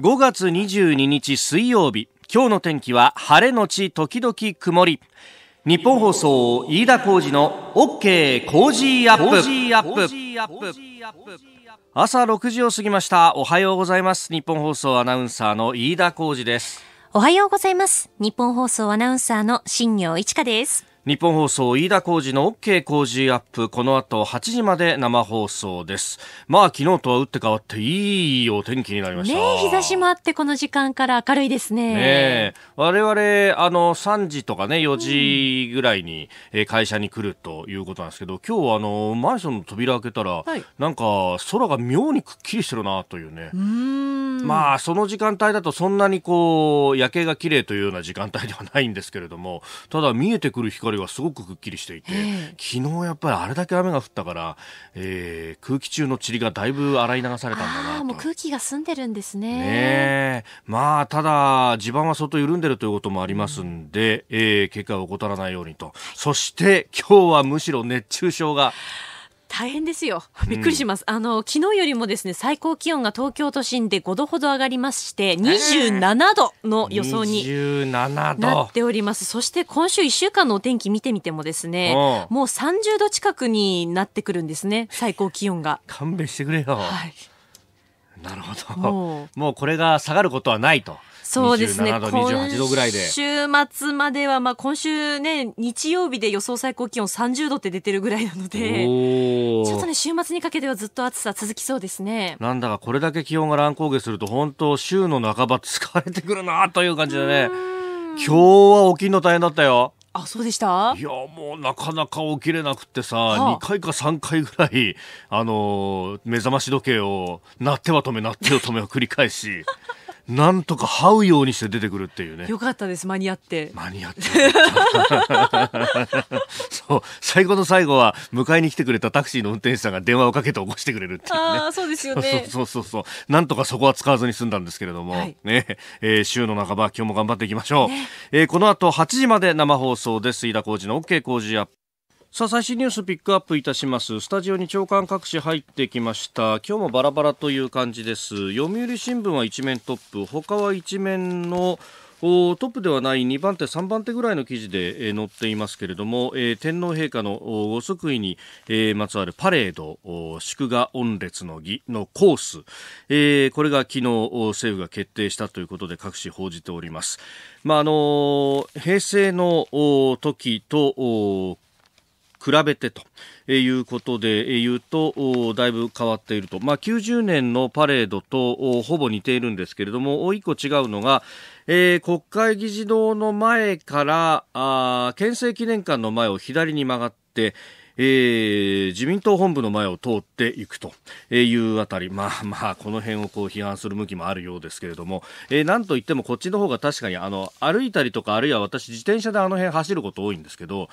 5月22日水曜日今日の天気は晴れのち時々曇り日本放送飯田浩司の OK 工事アップ朝6時を過ぎましたおはようございます日本放送アナウンサーの飯田浩司ですおはようございます日本放送アナウンサーの新業一華です日本放送飯田浩司の OK 工事アップこの後8時まで生放送ですまあ昨日とは打って変わっていいお天気になりましたね日差しもあってこの時間から明るいですねね我々あの3時とかね4時ぐらいに会社に来るということなんですけど、今日あのマンションの扉開けたら、はい、なんか空が妙にくっきりしてるなというねまあその時間帯だとそんなにこう夜景が綺麗というような時間帯ではないんですけれどもただ見えてくる光りはすごくくっきりしていて、昨日やっぱりあれだけ雨が降ったから、えー、空気中の塵がだいぶ洗い流されたんだなもう空気が澄んでるんですね。ねまあ、ただ、地盤は相当緩んでるということもありますんで、うん、えー、結果を怠らないようにと。そして、今日はむしろ熱中症が。大変ですよ。びっくりします。うん、あの、昨日よりもですね、最高気温が東京都心で5度ほど上がりまして、27度の予想になっております。そして今週1週間のお天気見てみてもですね、もう30度近くになってくるんですね、最高気温が。勘弁してくれよ。はい。なるほどもうこれが下がることはないと。そうですね。度、ぐらいで。週末までは、まあ、今週ね、日曜日で予想最高気温30度って出てるぐらいなので、ちょっとね、週末にかけてはずっと暑さ続きそうですね。なんだかこれだけ気温が乱高下すると、本当週の半ば疲れてくるなという感じだね。今日は起きんの大変だったよ。あそうでしたいやもうなかなか起きれなくてさ、はあ、2回か3回ぐらい、あのー、目覚まし時計を鳴っては止め鳴っては止めを繰り返しなんとか這うようにして出てくるっていうねよかったです間に合って間に合って そう最後の最後は迎えに来てくれたタクシーの運転手さんが電話をかけて起こしてくれるっていう、ね、あそうですよね そうそうそうなんとかそこは使わずに済んだんですけれども、はい、ね、えー、週の半ば今日も頑張っていきましょう、ね、えー、この後8時まで生放送です飯田浩二の OK 工事アップさあ最新ニュースピックアップいたしますスタジオに長官各紙入ってきました今日もバラバラという感じです読売新聞は一面トップ他は一面のトップではない2番手、3番手ぐらいの記事で、え載っていますけれども、えー、天皇陛下のご即位に、えー、まつわるパレード祝賀御列の儀のコース、えー、これが昨日政府が決定したということで各紙報じております。まああのー、平成の時と比べてということで言うとだいぶ変わっていると、まあ、90年のパレードとほぼ似ているんですけれども1個違うのが、えー、国会議事堂の前からあ憲政記念館の前を左に曲がって、えー、自民党本部の前を通っていくというあたり、まあまあ、この辺をこう批判する向きもあるようですけれども、えー、なんといってもこっちの方が確かにあの歩いたりとか、あるいは私、自転車であの辺走ること多いんですけど、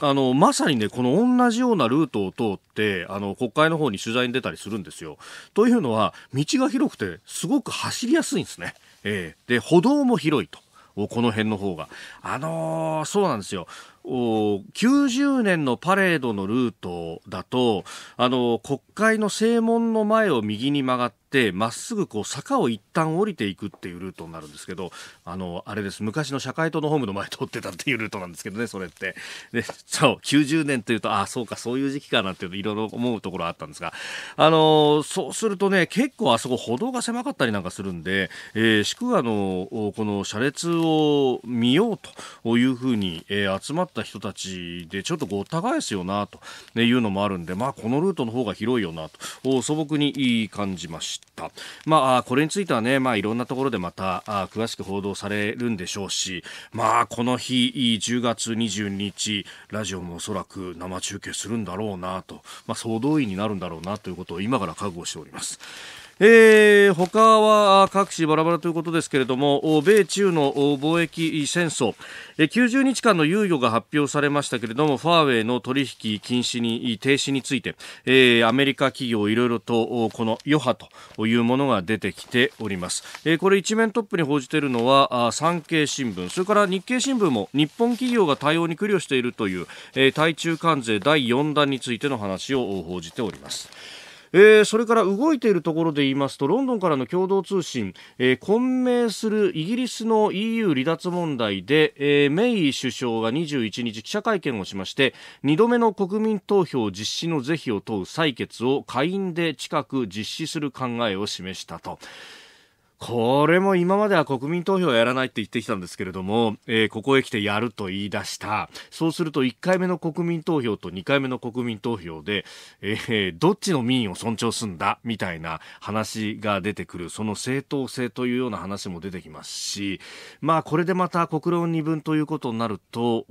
あのまさにね、この同じようなルートを通って、あの国会の方に取材に出たりするんですよ。というのは、道が広くて、すごく走りやすいんですね。えー、で、歩道も広いと。この辺の方が。あのー、そうなんですよ。90年のパレードのルートだと、あの、国会の正門の前を右に曲がって、まっすぐこう坂を一旦降りていくっていうルートになるんですけど、あの、あれです。昔の社会党のホームの前通ってたっていうルートなんですけどね、それって。で、そう、90年というと、あそうか、そういう時期かなっていうろいろ思うところあったんですが、あの、そうするとね、結構あそこ歩道が狭かったりなんかするんで、えー、宿くの、この車列を見ようというふうに、えー、集まったった人たちでちょっとごった返すよなというのもあるんで、まあ、このルートの方が広いよなと素朴に感じました。まあ、これについてはね、まあ、いろんなところでまた詳しく報道されるんでしょうし、まあ、この日10月22日ラジオもおそらく生中継するんだろうなと、まあ、総動員になるんだろうなということを今から覚悟しております。えー、他は各紙バラバラということですけれども米中の貿易戦争90日間の猶予が発表されましたけれどもファーウェイの取引禁止に停止について、えー、アメリカ企業いろいろとこの余波というものが出てきております、えー、これ一面トップに報じているのは産経新聞それから日経新聞も日本企業が対応に苦慮しているという、えー、対中関税第4弾についての話を報じております。えー、それから動いているところで言いますとロンドンからの共同通信、えー、混迷するイギリスの EU 離脱問題で、えー、メイ首相が21日記者会見をしまして2度目の国民投票実施の是非を問う採決を下院で近く実施する考えを示したと。これも今までは国民投票やらないって言ってきたんですけれども、えー、ここへ来てやると言い出した。そうすると1回目の国民投票と2回目の国民投票で、えー、どっちの民意を尊重すんだみたいな話が出てくる、その正当性というような話も出てきますし、まあこれでまた国論二分ということになると、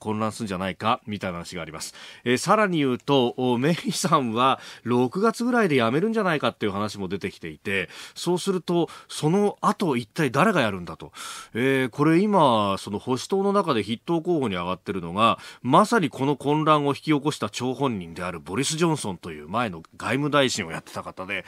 混乱するんじゃないかみたいな話があります。えー、さらに言うと、メイさんは6月ぐらいで辞めるんじゃないかっていう話も出てきていて、そうすると、その後一体誰がやるんだと、えー、これ今その保守党の中で筆頭候補に上がってるのがまさにこの混乱を引き起こした張本人であるボリス・ジョンソンという前の外務大臣をやってた方で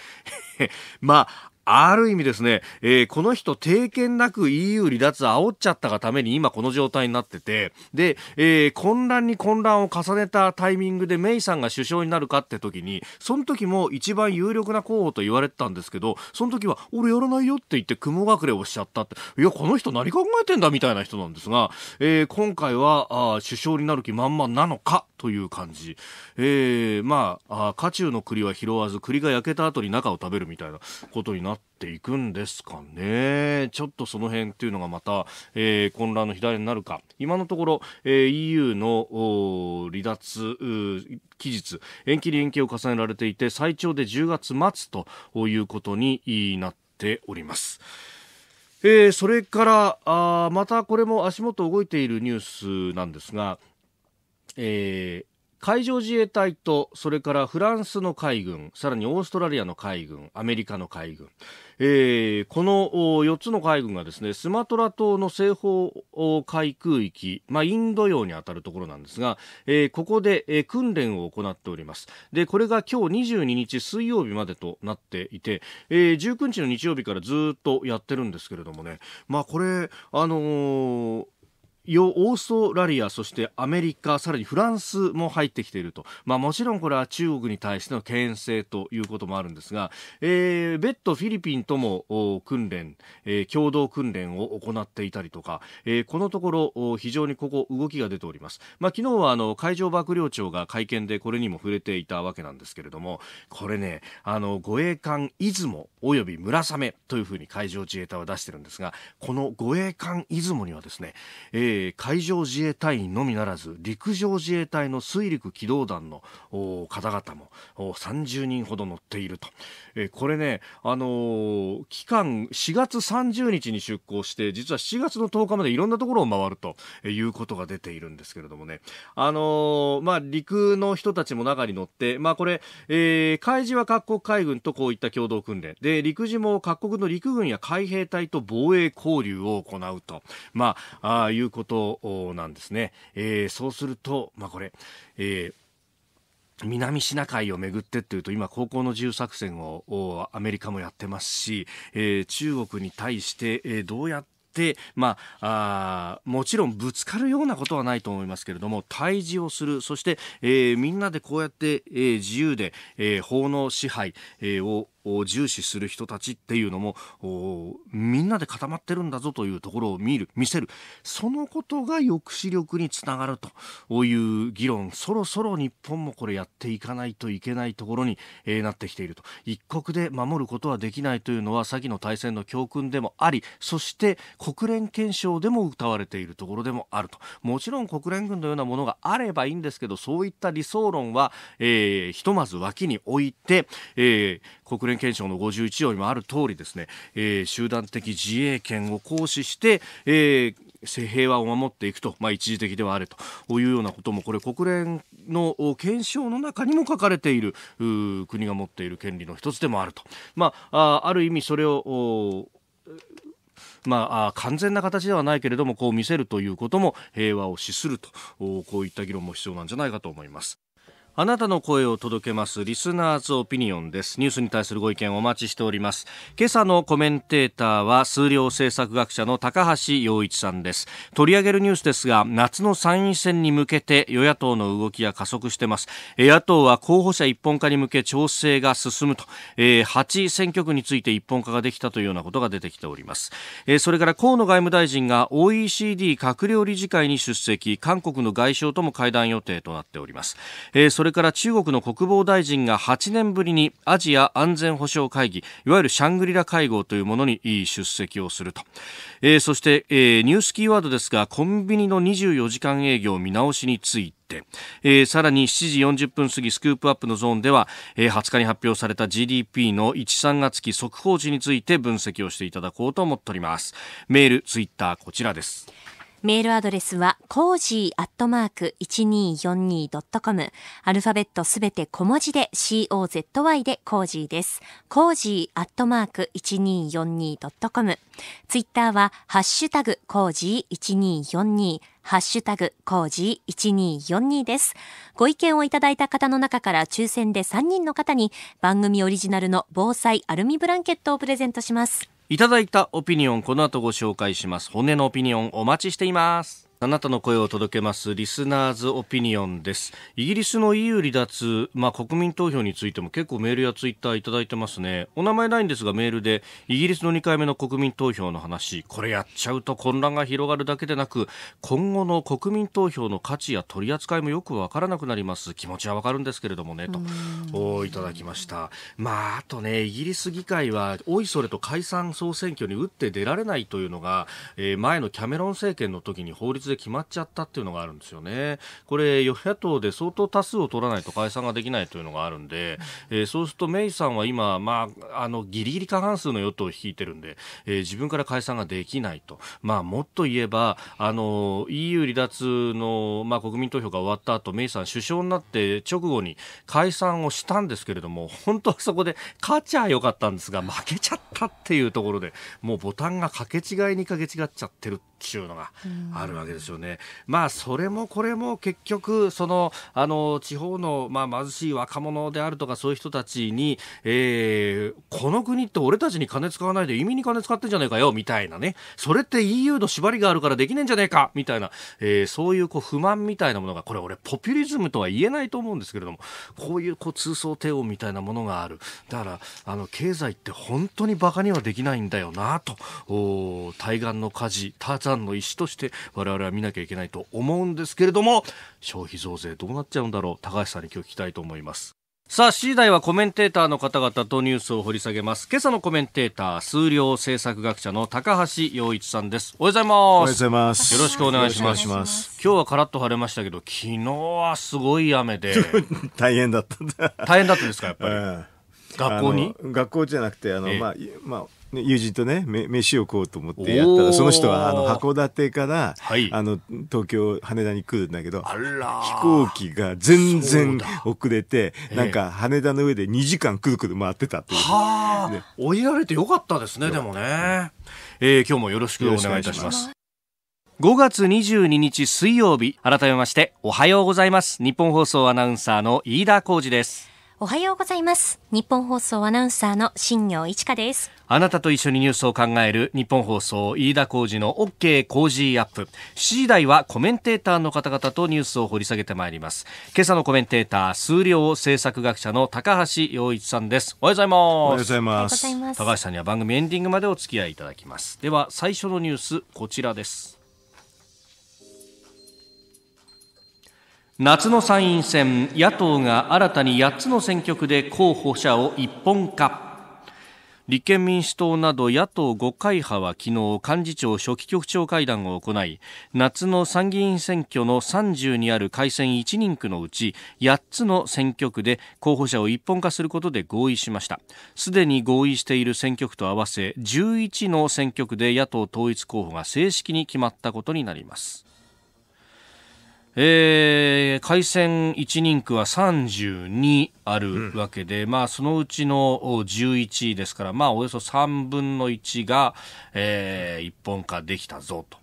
まあある意味ですね、えー、この人、定見なく EU 離脱煽っちゃったがために今この状態になってて、で、えー、混乱に混乱を重ねたタイミングでメイさんが首相になるかって時に、その時も一番有力な候補と言われてたんですけど、その時は、俺やらないよって言って雲隠れをしちゃったって、いや、この人何考えてんだみたいな人なんですが、えー、今回はあ、首相になる気満々なのかという感じ、えー、まあ渦中の栗は拾わず栗が焼けた後に中を食べるみたいなことになっていくんですかねちょっとその辺っていうのがまた、えー、混乱の火種になるか今のところ、えー、EU の離脱期日延期に延期を重ねられていて最長で10月末ということになっております。えー、それからあまたこれも足元動いているニュースなんですがえー海上自衛隊とそれからフランスの海軍さらにオーストラリアの海軍アメリカの海軍、えー、この4つの海軍がですねスマトラ島の西方海空域、まあ、インド洋にあたるところなんですが、えー、ここで、えー、訓練を行っておりますでこれが今日22日水曜日までとなっていて、えー、19日の日曜日からずっとやってるんですけれどもね、まあ、これ、あのーオーストラリアそしてアメリカさらにフランスも入ってきていると、まあ、もちろんこれは中国に対しての牽制ということもあるんですが、えー、別途フィリピンとも訓練、えー、共同訓練を行っていたりとか、えー、このところ非常にここ動きが出ております、まあ、昨日はあの海上幕僚長が会見でこれにも触れていたわけなんですけれどもこれねあの護衛艦「出雲」および「村雨」というふうに海上自衛隊は出してるんですがこの護衛艦「出雲」にはですね、えーえー、海上自衛隊員のみならず陸上自衛隊の水陸機動団の方々も30人ほど乗っていると、えー、これね、あのー、期間4月30日に出航して実は7月の10日までいろんなところを回るということが出ているんですけれどもね、あのまあ、陸の人たちも中に乗って、まあ、これ、え海自は各国海軍とこういった共同訓練で陸自も各国の陸軍や海兵隊と防衛交流を行うと、まあ、あいうことことなんですね。えー、そうすると、まあ、これ、えー南シナ海をめぐってっていうと今高校の自由作戦をアメリカもやってますし、え中国に対して、えどうやってまあ、もちろんぶつかるようなことはないと思いますけれども対峙をするそして、えみんなでこうやって、え自由で、え法の支配、を重視する人たちっていうのもみんなで固まってるんだぞというところを見る見せるそのことが抑止力につながるという議論そろそろ日本もこれやっていかないといけないところに、えー、なってきていると一国で守ることはできないというのは先の大戦の教訓でもありそして国連憲章でも謳われているところでもあるともちろん国連軍のようなものがあればいいんですけどそういった理想論は、えー、ひとまず脇に置いて、えー、国連憲章の51条にもある通りですね、えー、集団的自衛権を行使して、えー、平和を守っていくと、まあ、一時的ではあるというようなこともこれ国連の憲章の中にも書かれている国が持っている権利の一つでもあると、まあ、ある意味それをまあ、完全な形ではないけれどもこう見せるということも平和を資するとこういった議論も必要なんじゃないかと思います。あなたの声を届けますリスナーズオピニオンですニュースに対するご意見をお待ちしております今朝のコメンテーターは数量政策学者の高橋洋一さんです取り上げるニュースですが夏の参院選に向けて与野党の動きが加速してます野党は候補者一本化に向け調整が進むと、8選挙区について一本化ができたというようなことが出てきております、それから河野外務大臣が OECD 閣僚理事会に出席韓国の外相とも会談予定となっております、れから中国の国防大臣が8年ぶりにアジア安全保障会議いわゆるシャングリラ会合というものに出席をすると、えー、そして、えー、ニュースキーワードですがコンビニの24時間営業見直しについてえー、さらに7時40分過ぎスクープアップのゾーンでは、えー、20日に発表された GDP の1、3月期速報値について分析をしていただこうと思っておりますメール、ツイッターこちらですメールアドレスは、コージーアットマーク 1242.com。アルファベットすべて小文字で、COZY でコージーです。コージーアットマーク 1242.com。ツイッターは、ハッシュタグ、コージー1242。ハッシュタグ、コージー1242です。ご意見をいただいた方の中から抽選で3人の方に番組オリジナルの防災アルミブランケットをプレゼントします。いただいたオピニオンこの後ご紹介します骨のオピニオンお待ちしていますあなたの声を届けますリスナーズオピニオンです。イギリスの EU 離脱、まあ、国民投票についても結構メールやツイッターいただいてますね。お名前ないんですがメールでイギリスの2回目の国民投票の話、これやっちゃうと混乱が広がるだけでなく、今後の国民投票の価値や取り扱いもよくわからなくなります。気持ちはわかるんですけれどもね、と、おいただきました。まあ、あとね、イギリス議会は、おいそれと解散総選挙に打って出られないというのが、えー、前のキャメロン政権の時に法律で決まっちゃったっていうのがあるんですよね。これ、与野党で相当多数を取らないと解散ができないというのがあるんで、えー、そうするとメイさんは今、まあ、あの、ギリギリ過半数の与党を率いてるんで、えー、自分から解散ができないと。まあ、もっと言えば、あの、EU 離脱の、まあ、国民投票が終わった後、メイさん首相になって直後に解散をしたんですけれども、本当はそこで勝っちゃよかったんですが、負けちゃったっていうところで、もうボタンが掛け違いに掛け違っちゃってるちゅうのがあるわけですよね。まあそれもこれも結局そのあの地方のまあ貧しい若者であるとかそういう人たちに、えー、この国って俺たちに金使わないで移民に金使ってんじゃねえかよみたいなねそれって EU の縛りがあるからできねえんじゃねえかみたいな、えー、そういうこう不満みたいなものがこれ俺ポピュリズムとは言えないと思うんですけれどもこういうこう通奏帝王みたいなものがあるだからあの経済って本当にバカにはできないんだよなと対岸の火事さんの意思として我々は見なきゃいけないと思うんですけれども消費増税どうなっちゃうんだろう高橋さんに今日聞きたいと思いますさあ、次第はコメンテーターの方々とニュースを掘り下げます。今朝のコメンテーター、数量政策学者の高橋洋一さんです。おはようございます。おはようございます。よろしくお願いします。ます今日はカラッと晴れましたけど、昨日はすごい雨で。大変だった大変だったんですか、やっぱり。えー学校に学校じゃなくてあの、まあ、まあ、友人とね飯を食おうと思ってやったらその人はあの函館から、はい、あの東京羽田に来るんだけど飛行機が全然遅れて、えー、なんか羽田の上で2時間くるくる回ってたっていう、はあ、ね、追いられてよかったですねでもね、えー、今日もよろしくお願いいたします5月22日水曜日改めましておはようございます日本放送アナウンサーの飯田浩二ですおはようございます日本放送アナウンサーの新業一華ですあなたと一緒にニュースを考える日本放送飯田浩二の OK 工事アップ7時台はコメンテーターの方々とニュースを掘り下げてまいります今朝のコメンテーター数量政策学者の高橋洋一さんですおはようございますおはようございます高橋さんには番組エンディングまでお付き合いいただきますでは最初のニュースこちらです夏の参院選野党が新たに8つの選挙区で候補者を一本化立憲民主党など野党5会派は昨日幹事長初期局長会談を行い夏の参議院選挙の30にある改選1人区のうち8つの選挙区で候補者を一本化することで合意しましたすでに合意している選挙区と合わせ11の選挙区で野党統一候補が正式に決まったことになりますえー、改選1人区は32あるわけで、うん、まあそのうちの11ですから、まあおよそ3分の1が、えー、一本化できたぞと。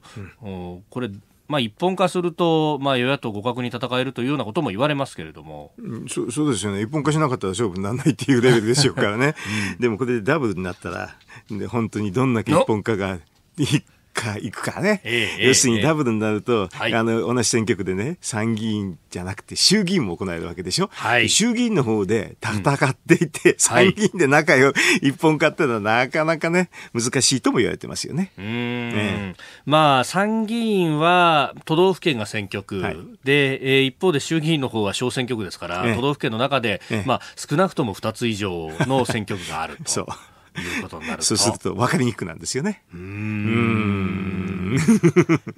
うん、これまあ、一本化すると、まあ、与野党互角に戦えるというようなことも言われますけれども、うん、そそうですよね、一本化しなかったら勝負にならないっていうレベルでしょうからね、うん、でもこれでダブルになったら、で本当にどんだけ一本化がか行くかね、ええ、要するにダブルになると、えはい、あの同じ選挙区でね参議院じゃなくて衆議院も行えるわけでしょ、はい、衆議院の方で戦っていて、うん、参議院で仲よ、い、一本化ってのはなかなかね難しいとも言われてますよね。ええ、まあ参議院は都道府県が選挙区で、はい、えー、一方で衆議院の方は小選挙区ですから、都道府県の中で、まあ、少なくとも2つ以上の選挙区があると。そういうことになるとそうすると分かりにくくなんですよね。うん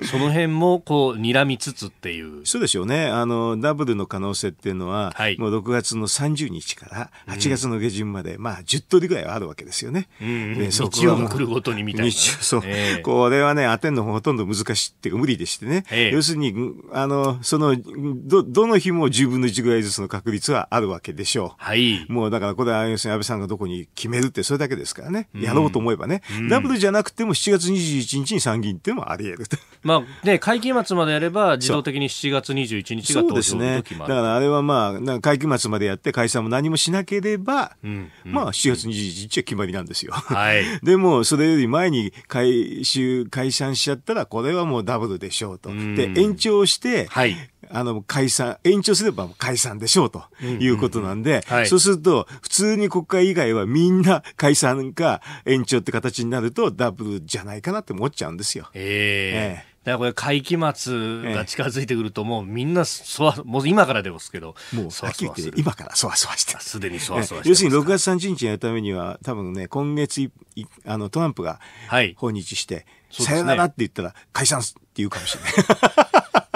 その辺もこう睨みつつっていうそうでしょうねあのダブルの可能性っていうのは、はい、もう6月の30日から8月の下旬まで、うん、まあ10通りぐらいはあるわけですよね。うん、そこ日曜も来るごとにみたいな。そう、えー、これはね当てるのほとんど難しいっていうか無理でしてね、えー、要するにあのそのどどの日も10分の1ぐらいずつの確率はあるわけでしょう。はい、もうだからこれは要するに安倍さんがどこに決めるってそれだけですですからね、やろうと思えばね、ダブルじゃなくても7月21日に参議院っていうのもあり得ると。まあ、で、会期末までやれば、自動的に7月21日が投票の時もある、だからあれはまあ、会期末までやって、解散も何もしなければ、うんうん、まあ、7月21日は決まりなんですよ。はい、でも、それより前に回収、解散しちゃったら、これはもうダブルでしょうと。で、延長して、はい、あの、解散、延長すれば解散でしょうということなんで、そうすると、普通に国会以外はみんな解散か延長って形になるとダブルじゃないかなって思っちゃうんですよ。ええーだからこれ会期末が近づいてくるともうみんなそわ、もう今からでもですけど、もうはっき言って今からそわそわしてすでにそわそわして要するに6月30日にやるためには多分ね、今月あのトランプがはい。訪日して、さよならって言ったら解散すって言うかもしれない。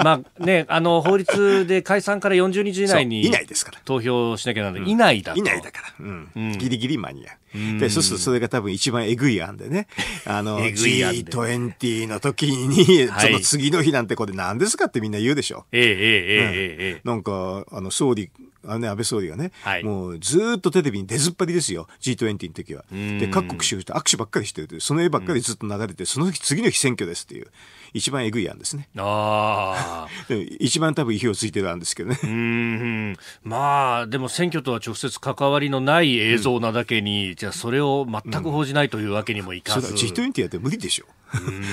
まあね、あの、法律で解散から40日以内に。ですから。投票しなきゃならない。ないだないだから。うん。うん、ギリギリ間に合う。で、そうするとそれが多分一番えぐい案でね。あの、G20 の時に、その次の日なんてこれ何ですかってみんな言うでしょ。ええええええ。なんか、あの、総理、あのね、安倍総理がね、はい、もうずっとテレビに出ずっぱりですよ、G20 の時は。で、各国首脳と握手ばっかりしてるその絵ばっかりずっと流れて、その日、次の日選挙ですっていう。一番えぐい案ですね。あ 一番多分意表をついてたんですけどね。うんまあ、でも選挙とは直接関わりのない映像なだけに、うん、じゃあそれを全く報じないというわけにもいかず。うん、そうだ、G20 やって無理でしょ。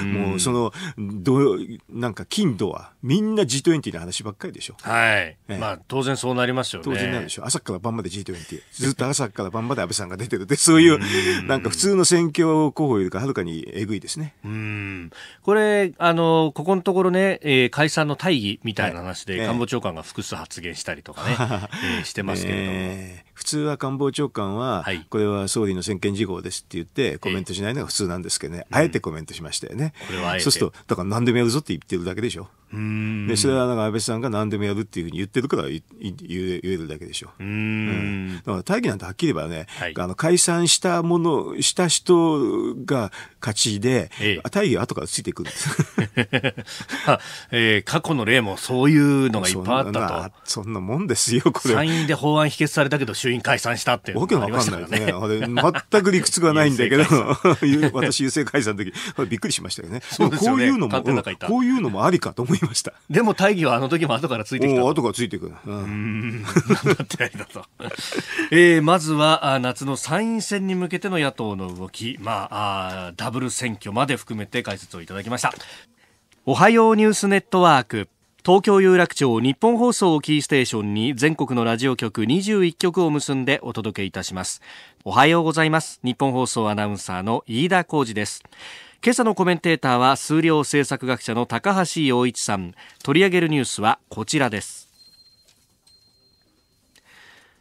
もうそのどなんか金土はみんな G20 の話ばっかりでしょ。はい。ね、まあ当然そうなりますよね。当然なるでしょ。朝から晩まで G20。ずっと朝から晩まで安倍さんが出てるって、そういうなんか普通の選挙候補よりかはるかにえぐいですね。うん。これ、あのここのところね、えー、解散の大義みたいな話で、官房長官が複数発言したりとかね、えー、してますけれども。えー普通は官房長官は、はい、これは総理の専権事項ですって言ってコメントしないのが普通なんですけどね、えー、あえてコメントしましたよね。うん、そうすると、だから何でもやるぞって言ってるだけでしょ。でそれはなんか安倍さんが何でもやるっていうふうに言ってるから言えるだけでしょ。うん、だから大義なんてはっきり言えばね、はい、あの解散したもの、した人が勝ちで、え大義は後からついてくるんですえー、過去の例もそういうのがいっぱいあったと。そんなもんですよ、これ。参院で法案否決されたけど、衆院解散したっていうわけわかんないね。全く理屈がないんだけど、私、優勢解散の時、びっくりしましたよね。そうこういうのも、こういうのもありかと思いました。でも大義はあの時も後からついてきた。後からついてくる。うん。えまずは、夏の参院選に向けての野党の動き、まあ、あ、ダブル選挙まで含めて解説をいただきました。おはようニュースネットワーク。東京有楽町日本放送をキーステーションに全国のラジオ局21局を結んでお届けいたしますおはようございます日本放送アナウンサーの飯田浩二です今朝のコメンテーターは数量政策学者の高橋洋一さん取り上げるニュースはこちらです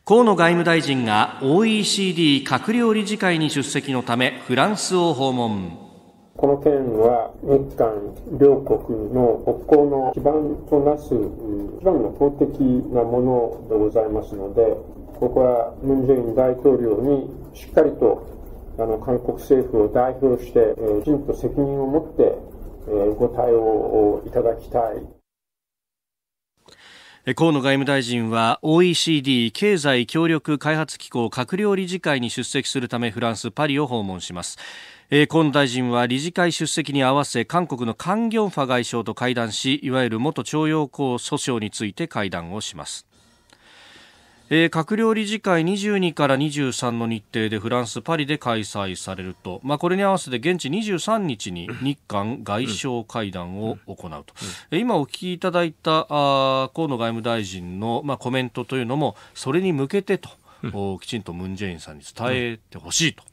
河野外務大臣が OECD 閣僚理事会に出席のためフランスを訪問この件は日韓両国の国交の基盤となす一番の法的なものでございますので、ここはムン・ジェイン大統領にしっかりとあの韓国政府を代表して、えー、きちんと責任を持って、えー、ご対応をいただきたい。河野外務大臣は OECD 経済協力開発機構閣僚理事会に出席するためフランス・パリを訪問しますえ河野大臣は理事会出席に合わせ韓国のカン・ギョンファ外相と会談しいわゆる元徴用工訴訟について会談をしますえー、閣僚理事会22から23の日程でフランス・パリで開催されると、まあ、これに合わせて現地23日に日韓外相会談を行うと、え今お聞きいただいたあ河野外務大臣の、まあ、コメントというのもそれに向けてと、きちんとムン・ジェインさんに伝えてほしいと。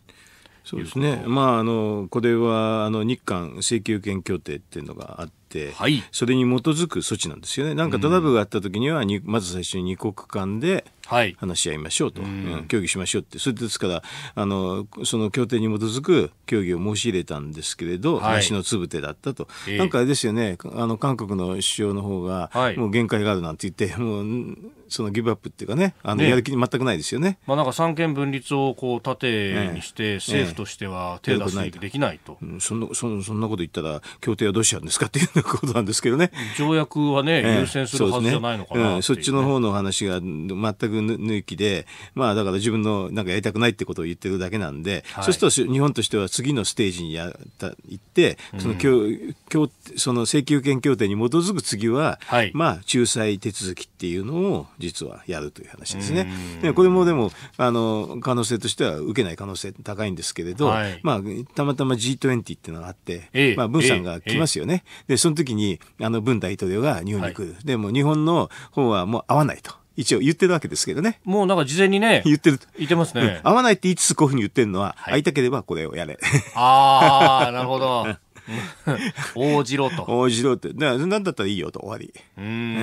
そうですね、まあ、あのこれはあの日韓請求権協定っていうのがあって、はい、それに基づく措置なんですよね、なんかトラブルがあった時にはに、まず最初に2国間で話し合いましょうと、はいうん、協議しましょうって、それですからあの、その協定に基づく協議を申し入れたんですけれど、はい、話のつぶてだったと、えー、なんかあれですよね、あの韓国の首相の方が、もう限界があるなんて言って、もうそのギブアップっていうかね、あのやる気に全くないですよね。ねまあ、なんか三権分立をこう盾にして、政府としては手出しできないと、えーそんなそんなこと言ったら、協定はどうしちゃうんですかっていうことなんですけどね。条約はね、優先するはずじゃないのかな、ねうん、そっちの方の話が全くぐ抜きで、まあだから自分のなんかやりたくないってことを言ってるだけなんで、はい、そうすると日本としては次のステージにやった行って、その,、うん、その請求権協定に基づく次は、はい、まあ仲裁手続きっていうのを実はやるという話ですね。でこれもでもあの可能性としては受けない可能性高いんですけれど、はい、まあたまたま G20 っていうのがあって、えー、まあ文さんが来ますよね。えでその時にあの文大統領が日本に来る。はい、でも日本の方はもう会わないと。一応言ってるわけですけどね。もうなんか事前にね。言ってる。言ってますね。うん、合わないって言いつつこういうふうに言ってるのは、はい、会いたければこれをやれ。ああ、なるほど。応じろと。応じろって。なんだったらいいよと、終わり。うん、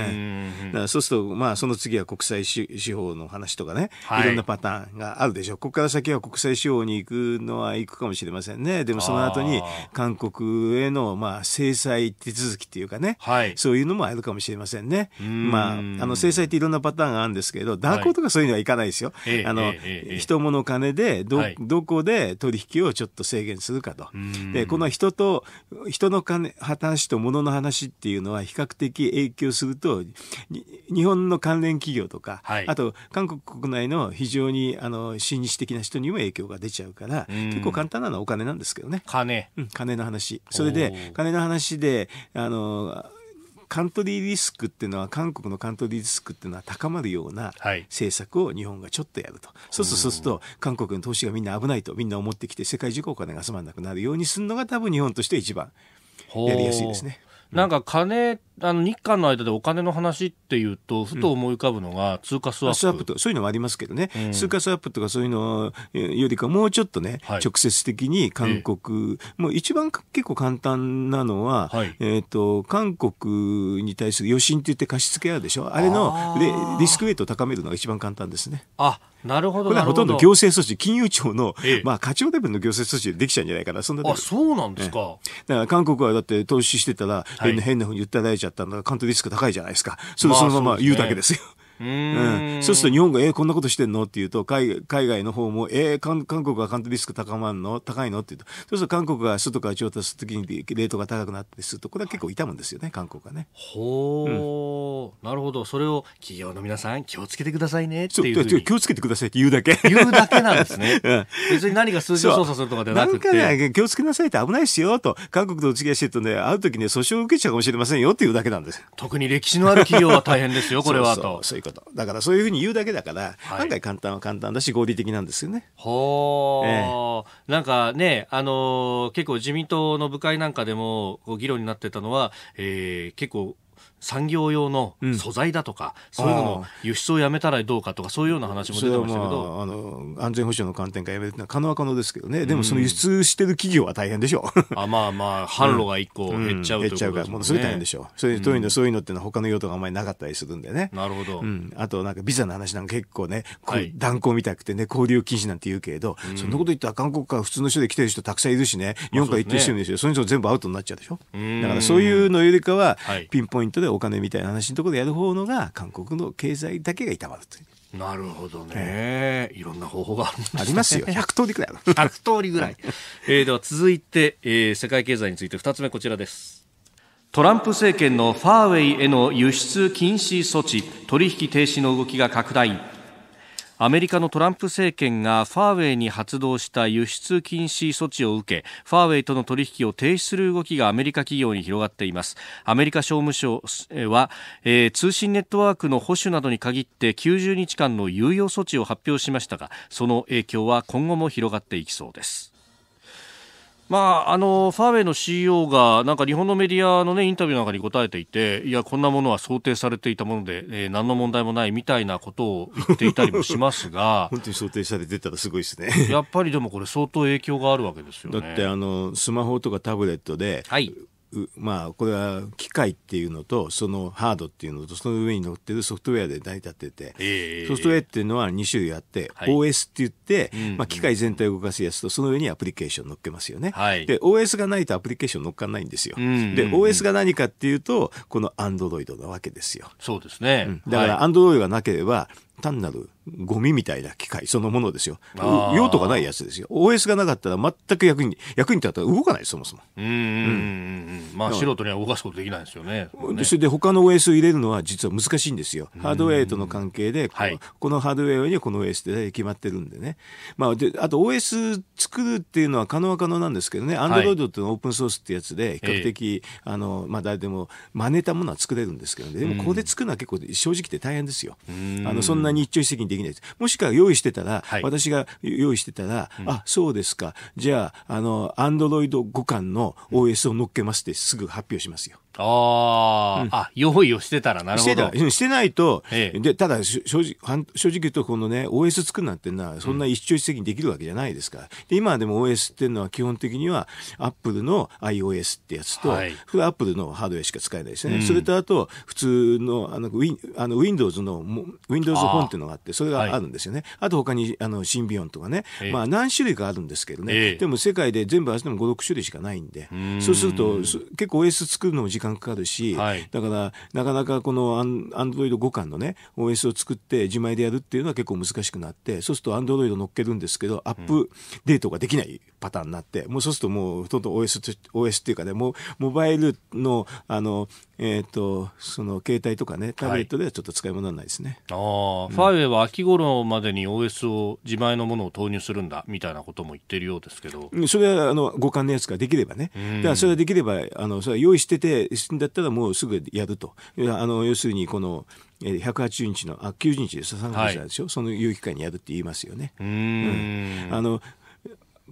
ね、そうすると、まあ、その次は国際司法の話とかね、はい、いろんなパターンがあるでしょう。ここから先は国際司法に行くのは行くかもしれませんね。でもその後に、韓国への、まあ、制裁手続きっていうかね、はい、そういうのもあるかもしれませんね。まあ、あの、制裁っていろんなパターンがあるんですけど、断交とかそういうのはいかないですよ。はい、あの、人物金でど、はい、どこで取引をちょっと制限するかと。で、この人と人の金話と物の話っていうのは比較的影響すると日本の関連企業とか、はい、あと韓国国内の非常にあの親日的な人にも影響が出ちゃうから結構簡単なのはお金なんですけどね金、うん、金の話それで金の話であのカントリーリスクっていうのは韓国のカントリーリスクっていうのは高まるような政策を日本がちょっとやると、はい、そうするとそうすると韓国の投資がみんな危ないとみんな思ってきて世界中お金が集まらなくなるようにするのが多分日本として一番やりやすいですね。なんか金あの日韓の間でお金の話っていうと、ふと思い浮かぶのが、通貨スワップ,、とそういうのはありますけどね、うん、通貨スワップとかそういうのよりか、もうちょっとね、はい、直接的に韓国、もう一番結構簡単なのは、はい、えーと、韓国に対する余震って言って貸し付けあるでしょ、あれのリスクウェイトを高めるのが一番簡単ですね。あなるほどこれはほとんど行政措置、金融庁の、ええ、まあ、課長レベルの行政措置でできちゃうんじゃないかな、そんなあそうなんですか、ええ、だから韓国はだって投資してたら、変な、はい、変なふうに訴えられちやったんだからカントリーリスク高いじゃないですか。それそのまま言うだけですよ。うん、そうすると日本が、えー、こんなことしてんのって言うと海、海外の方も、えー、韓韓国は関東リスク高まんの高いのって言うと、そうすると韓国が外から調達するときにレートが高くなってすると、これは結構痛むんですよね、韓国はね。ほう、うん、なるほど。それを企業の皆さん気をつけてくださいねっていう気をつけてくださいって言うだけ。言うだけなんですね。うん、別に何か数字を操作するとかではなくて。なんかね、気をつけなさいって危ないですよと、韓国とお付き合いしてるとね、会うときね、訴訟を受けちゃうかもしれませんよっていうだけなんです。特に歴史のある企業は大変ですよ、これはと。そうそうそうことだからそういうふうに言うだけだから、はい、案外簡単は簡単だし合理的なんですよね。ほー、ええ、なんかね、あのー、結構自民党の部会なんかでも議論になってたのは、えー、結構産業用の素材だとか、うん、そういうのの輸出をやめたらどうかとかそういうような話も出てましたけど、まあ、あの安全保障の観点からやめるのは可能は可能ですけどねでもその輸出してる企業は大変でしょう、うん、あまあまあ販路が1個減っちゃう、減っちゃうからものすごい大変でしょう、そういうのそういうのってのは他の用途があんまりなかったりするんでねなるほど、あとなんかビザの話なんか結構ね、こう断交みたくてね交流禁止なんて言うけれど、そんなこと言ったら韓国から普通の人で来てる人たくさんいるしね日本から行ってる人いるんでしょまあ、そね、その人全部アウトになっちゃうでしょだからそういうのよりかは、ピンポイントでお金みたいな話のところでやる方のが韓国の経済だけがいたわるという。なるほどね、えー、いろんな方法があるんです、ね、ありますよ。100 通りぐらい100通りぐらい。えー、では続いて、えー、世界経済について2つ目こちらです。トランプ政権のファーウェイへの輸出禁止措置、取引停止の動きが拡大。アメリカのトランプ政権がファーウェイに発動した輸出禁止措置を受けファーウェイとの取引を停止する動きがアメリカ企業に広がっていますアメリカ商務省は、えー、通信ネットワークの保守などに限って90日間の猶予措置を発表しましたがその影響は今後も広がっていきそうですまあ、あのファーウェイの CEO がなんか日本のメディアの、ね、インタビューなんかに答えていていやこんなものは想定されていたもので、えー、何の問題もないみたいなことを言っていたりもしますが 本当に想定されてたらすごいですねやっぱりでもこれ相当影響があるわけですよ、ね、だってあのスマホとかタブレットで、はい、まあこれは機械っていうのとそのハードっていうのとその上に乗ってるソフトウェアで成り立ってて、ソフトウェアっていうのは2種類あって、OS って言って、まあ、機械全体を動かすやつとその上にアプリケーション乗っけますよね、で OS がないとアプリケーション乗っかないんですよ、で OS が何かっていうとこのアンドロイドなわけですよそうですね、だからアンドロイドがなければ単なるゴミみたいな機械そのものですよ。用途がないやつですよ。OS がなかったら全く役に、役に立ったら動かないそもそも。うんうん。まあ素人には動かすことできないですよね。ねそれで他の OS を入れるのは実は難しいんですよ。ハードウェアとの関係でこの、はい、このハードウェアにはこの OS で決まってるんでね。まあ、で、あと OS 作るっていうのは可能は可能なんですけどね。アンドロイドっていうのはオープンソースってやつで比較的、あの、まあ誰でも真似たものは作れるんですけどね。でもここで作るのは結構正直で大変ですよ。あの、そんなに一朝一夕にでききないです。もしくは用意してたら、はい、私が用意してたら、うん、あ、そうですか。じゃあ、あの、アンドロイド互換の OS を乗っけますってすぐ発表しますよ。あ、うん、あ、用意をしてたらなるほど。してないと、ええ、でただ正直、正直言うと、このね、OS 作るなんてのは、そんな一朝一夕にできるわけじゃないですから、で今でも OS っていうのは、基本的には、アップルの iOS ってやつと、はい、それアップルのハードウェアしか使えないですね、うん、それとあと、普通のあのウィンあの Windows の、Windows 本っていうのがあって、それがあるんですよね、はい、あと他にあのシンビオンとかね、え、まあ、何種類かあるんですけどね、でも世界で全部あせても5、6種類しかないんで、うんそうすると、結構 OS 作るのも時時間かかるし、はい、だからなかなかこのアンアンドロイド互換のね OS を作って自前でやるっていうのは結構難しくなってそうするとアンドロイド乗っけるんですけどアップデートができないパターンになって、もうそうするともうほとんど OS, OS っていうかね、もうモバイルの、あの、えっ、ー、と、その携帯とかね、タブレットではちょっと使い物にならないですね。はい、ああ、うん、ファーウェイは秋頃までに OS を自前のものを投入するんだ、みたいなことも言ってるようですけど。それは、あの、互換のやつができればね。だからそれはできれば、あの、それ用意してて、んだったらもうすぐやると。あの、要するにこの、180日の、あ、90日です、3月でしょ、はい、その有期間にやるって言いますよね。うん,、あの、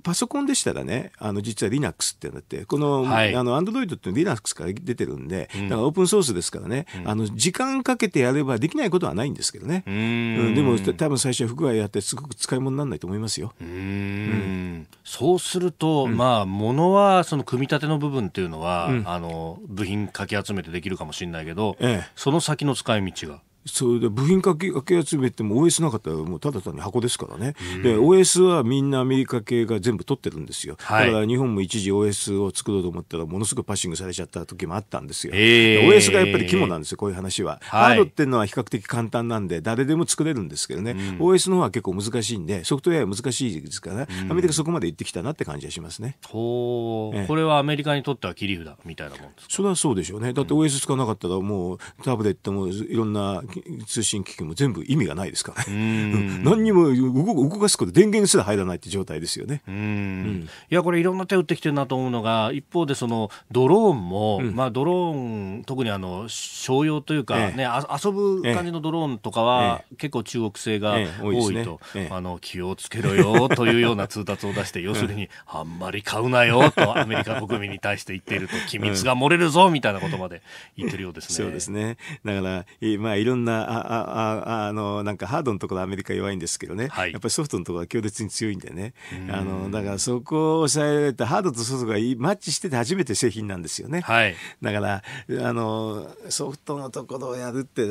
パソコンでしたらね、あの実は Linux ってなって、この、はい、あの Android って Linux から出てるんで、だからオープンソースですからね、うん、あの時間かけてやればできないことはないんですけどね。うん、でも多分最初は不具合やって、すごく使い物にならないと思いますよ。うん、うん、そうすると、うん、まあ、ものはその組み立ての部分っていうのは、あの部品かき集めてできるかもしれないけど、ええ、その先の使い道が。それで部品かけか集めても OS なかったらもうただ単に箱ですからね、うん、で OS はみんなアメリカ系が全部取ってるんですよ、はい、だから日本も一時 OS を作ろうと思ったらものすごくパッシングされちゃった時もあったんですよ、えー、OS がやっぱり肝なんですよこういう話は、はい、ハードっていうのは比較的簡単なんで誰でも作れるんですけどね、うん、OS の方は結構難しいんでソフトウェアは難しいですから、ね、アメリカそこまで行ってきたなって感じがしますね、ほえこれはアメリカにとっては切り札みたいなもんですそれはそうでしょうねだって OS 使わなかったらもうタブレットもいろんな通信機器も全部意味がないですからね。何にも動かすこと電源すら入らないって状態ですよね。うん、いやこれいろんな手打ってきてるなと思うのが一方でそのドローンも、うん、まあドローン特にあの商用というかね、ええ、遊ぶ感じのドローンとかは、え、結構中国製が多いと、いね、あの気をつけろよというような通達を出して 要するに、あんまり買うなよとアメリカ国民に対して言っていると機密が漏れるぞみたいなことまで言ってるようですね。そうですね。だからまあいろんなな、あああの、なんかハードのところはアメリカ弱いんですけどね、はい、やっぱりソフトのところは強烈に強いんでね、あの、だからそこを抑えられたハードとソフトがマッチしてて初めて製品なんですよね。はい、だから、あの、ソフトのところをやるって、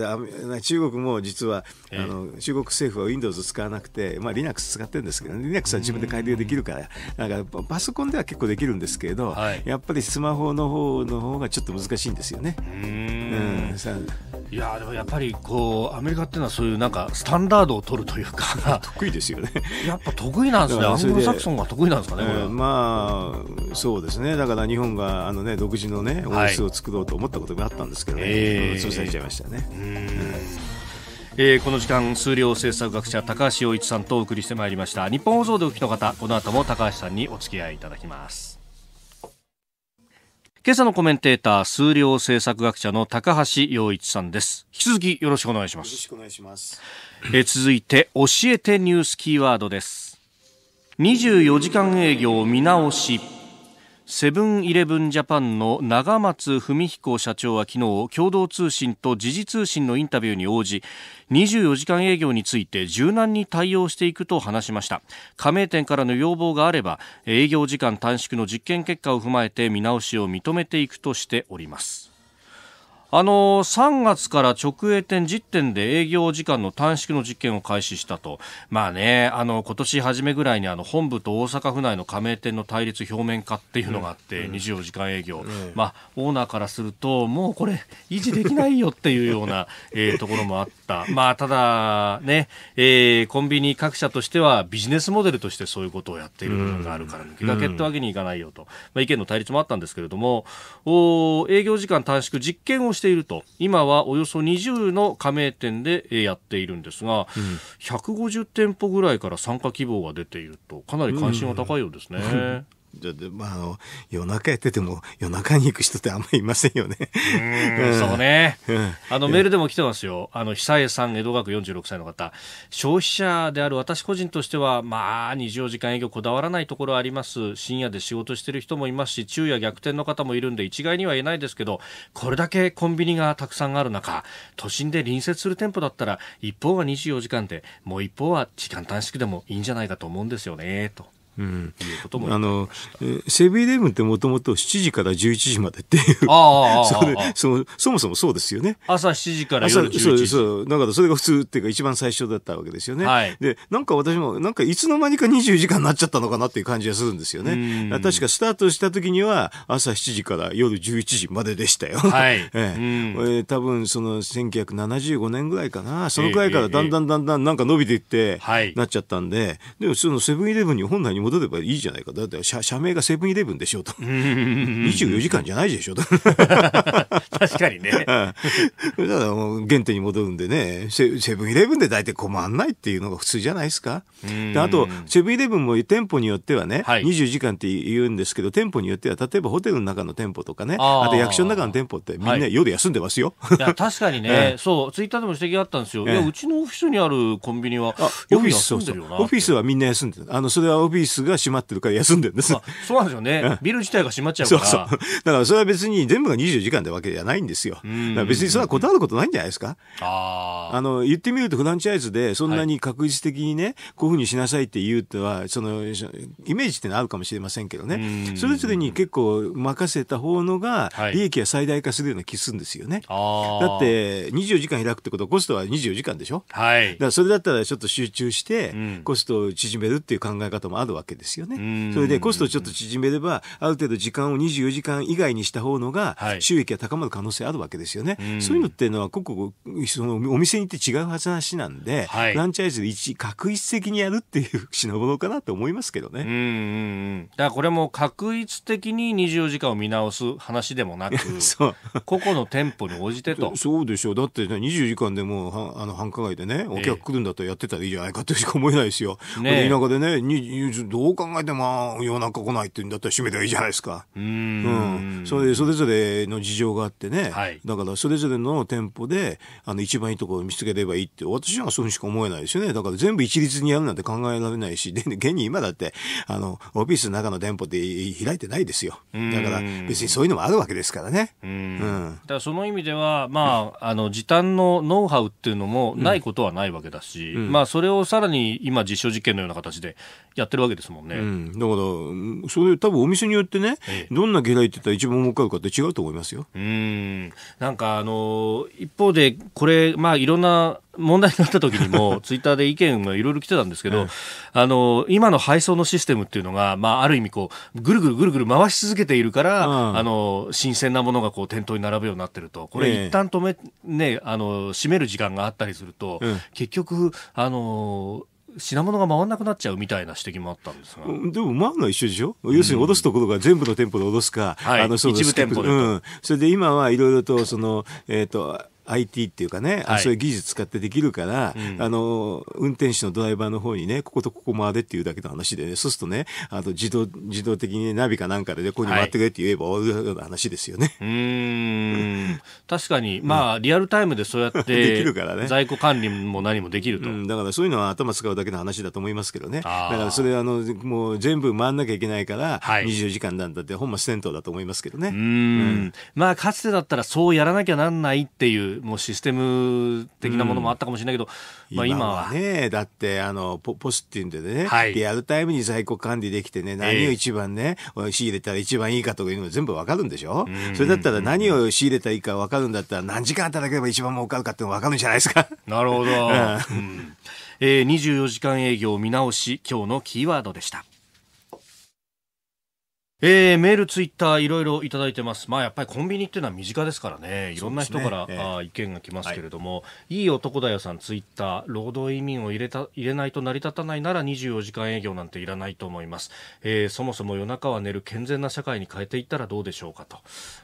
中国も実は、あの、えー、中国政府は Windows 使わなくて、まあ Linux 使ってるんですけど、ね、Linux は自分で改良できるから、んかパソコンでは結構できるんですけど、はい、やっぱりスマホの方の方がちょっと難しいんですよね。うんうん、いやでもやっぱりこうアメリカっていうのはそういうなんかスタンダードを取るというか 得意ですよねやっぱ得意なんですねアングルサクソンが得意なんですかね、えー、まあそうですねだから日本があのね独自のね OS を作ろうと思ったことがあったんですけどね、はい、えー、潰されちゃいましたね。えー、この時間数量政策学者高橋洋一さんとお送りしてまいりました日本放送でお聞きの方この後も高橋さんにお付き合いいただきます今朝のコメンテーター、数量政策学者の高橋洋一さんです。引き続きよろしくお願いします。よろしくお願いします。え続いて、教えてニュースキーワードです。24時間営業見直し。セブンイレブンジャパンの長松文彦社長は昨日共同通信と時事通信のインタビューに応じ24時間営業について柔軟に対応していくと話しました加盟店からの要望があれば営業時間短縮の実験結果を踏まえて見直しを認めていくとしておりますあの3月から直営店10店で営業時間の短縮の実験を開始したと、まあね、あの今年初めぐらいにあの本部と大阪府内の加盟店の対立表面化っていうのがあって、うん、24時間営業、うん、まあ、オーナーからすると、もうこれ、維持できないよっていうような、えー、ところもあって。。まあ、ただ、ね、えー、コンビニ各社としてはビジネスモデルとしてそういうことをやっている部分があるから、抜けがけってわけにいかないよと、まあ、意見の対立もあったんですけれども、お営業時間短縮実験をしていると、今はおよそ20の加盟店でやっているんですが、うん、150店舗ぐらいから参加希望が出ていると、かなり関心は高いようですね。うんじゃで、まあ、あの夜中やってても夜中に行く人ってあんまりいませんよね。うん、そうね、あのメールでも来てますよ、あの久江さん、江戸川区46歳の方、消費者である私個人としては、まあ、24時間営業こだわらないところあります、深夜で仕事してる人もいますし、昼夜逆転の方もいるんで、一概には言えないですけど、これだけコンビニがたくさんある中、都心で隣接する店舗だったら、一方は24時間で、もう一方は時間短縮でもいいんじゃないかと思うんですよね、と。うん、いうこともあのセブンイレブンってもともと7時から11時までっていうあそそもそもそうですよね朝7時から夜11時そうだからそれが普通っていうか一番最初だったわけですよね、はい、でなんか私もなんかいつの間にか24時間になっちゃったのかなっていう感じがするんですよね確かスタートした時には朝7時から夜11時まででしたよ、はいええー、多分その1975年ぐらいかなそのぐらいからだんだんだんだんなんか伸びていって、なっちゃったんで、でもそのセブンイレブンに本来に戻ればいいじゃないかだって社社名がセブンイレブンでしょと24時間じゃないでしょと確かにね だからもう原点に戻るんでねセセブンイレブンで大体困んないっていうのが普通じゃないですかであとセブンイレブンも店舗によってはね、はい、2 4時間って言うんですけど店舗によっては例えばホテルの中の店舗とかねあと役所の中の店舗ってみんな夜休んでますよ、はい、いや確かにね、そうツイッターでも指摘があったんですよ、いやうちのオフィスにあるコンビニはオフィスオフィスはみんな休んでるあのそれはオフィススが閉まってるから休んでるんです。そうなんですよね。ビル自体が閉まっちゃうから。そうそうだからそれは別に全部が24時間ってわけじゃないんですよ。別にそれは断ることないんじゃないですか。ああの、言ってみるとフランチャイズでそんなに確実的にね、はい、こういうふうにしなさいって言うとは、その、イメージってのはあるかもしれませんけどね。それぞれに結構任せた方のが、利益が最大化するような気するんですよね。はい、だって、24時間開くってことはコストは24時間でしょはい。だからそれだったらちょっと集中して、コストを縮めるっていう考え方もあるわけけですよね。それでコストをちょっと縮めれば、ある程度時間を24時間以外にした方のが、収益が高まる可能性あるわけですよね。はい、そういうのっていうのは、ここ、そのお店に行って違う話なんで、はい、フランチャイズで一、確一的にやるっていう品物かなと思いますけどね。うんうんうん。だからこれも確一的に24時間を見直す話でもなく、個 々の店舗に応じてと。そうでしょう。だってね、24時間でもあの繁華街でね、お客来るんだったらやってたらいいじゃないかとしか思えないですよ。ね、田舎でね、どう考えても夜中来ないって言うんだったら閉めたらいいじゃないですか。うんうん、それそれぞれの事情があってね、はい、だからそれぞれの店舗であの一番いいところを見つければいいって私はそうしか思えないですよねだから全部一律にやるなんて考えられないしで現に今だってあのオフィスの中の店舗でて開いてないですよだから別にそういうのもあるわけですからね。うんうんだからその意味では、まあ、あの時短のノウハウっていうのもないことはないわけだし、うん、まあ、それをさらに今実証実験のような形でやってるわけですもんね。うん、だから、それ多分お店によってね、ええ、どんなゲラいってたら一番儲かるかって違うと思いますよ。うん。なんかあの、一方で、これ、まあいろんな、問題になった時にも、ツイッターで意見がいろいろ来てたんですけど、あの、今の配送のシステムっていうのが、まあ、ある意味こう、ぐるぐるぐるぐる回し続けているから、あの、新鮮なものがこう、店頭に並ぶようになってると、これ一旦止め、ね、あの、閉める時間があったりすると、結局、あの、品物が回らなくなっちゃうみたいな指摘もあったんですがでも回るのは一緒でしょ、う要するに脅すところが全部の店舗で脅すか、はい、あの一部店舗で、うん、それで今はいろいろとその、えーと IT っていうかね、はい、そういう技術使ってできるから、うん、あの運転手のドライバーの方にねこことここまでっていうだけの話で、ね、そうするとねあと自動自動的に、ナビかなんかで、ね、ここに回ってくれって言えば終わるような話ですよね。はい、う ん確かに、まあリアルタイムでそうやって できるからね在庫管理も何もできると、うん、だからそういうのは頭使うだけの話だと思いますけどねだからそれあのもう全部回んなきゃいけないから、はい、24時間なんだって本末転倒だと思いますけどね。うんまあかつてだったらそうやらなきゃなんないっていうもうシステム的なものもあったかもしれないけど、うん、まあ、今はねだってあのポポステうんでね、はい、リアルタイムに在庫管理できてね何を一番ね、えー、仕入れたら一番いいかとかいうのも全部わかるんでしょ、うん、それだったら何を仕入れたらいいかわかるんだったら何時間働ければ一番儲かるかってのわかるんじゃないですか。なるほど、うんえー、24時間営業見直し今日のキーワードでした。えー、メール、ツイッター、いろいろいただいてます。まあ、やっぱりコンビニっていうのは身近ですからね、いろんな人から、ね、えー、意見が来ますけれども、はい、いい男だよさん、ツイッター、労働移民を入れた入れないと成り立たないなら24時間営業なんていらないと思います。えー、そもそも夜中は寝る健全な社会に変えていったらどうでしょうかと。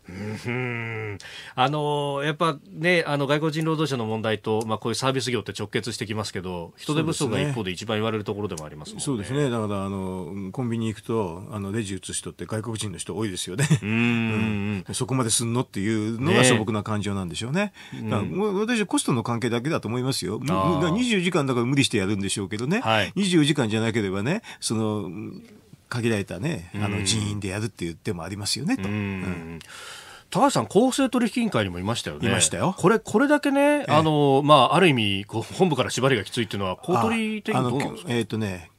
うん、あのー、やっぱね、あの、外国人労働者の問題と、まあ、こういうサービス業って直結してきますけど、人手不足が一方で一番言われるところでもありますもんね。そうですね。すねだから、あの、コンビニ行くと、あの、レジ移しとって、って外国人の人多いですよね。うんうん、そこまですんのっていうのが素朴な感情なんでしょうね。ねだから私はコストの関係だけだと思いますよ。24時間だから無理してやるんでしょうけどね。はい、24時間じゃなければね、その、限られたね、あの人員でやるっていう手もありますよね、と。うん高橋さん、公正取引委員会にもいましたよね。いましたよ。これ、これだけね、ええ、あの、まあ、ある意味、こう本部から縛りがきついっていうのは、公取的にどうなんですかえっ、ー、とね、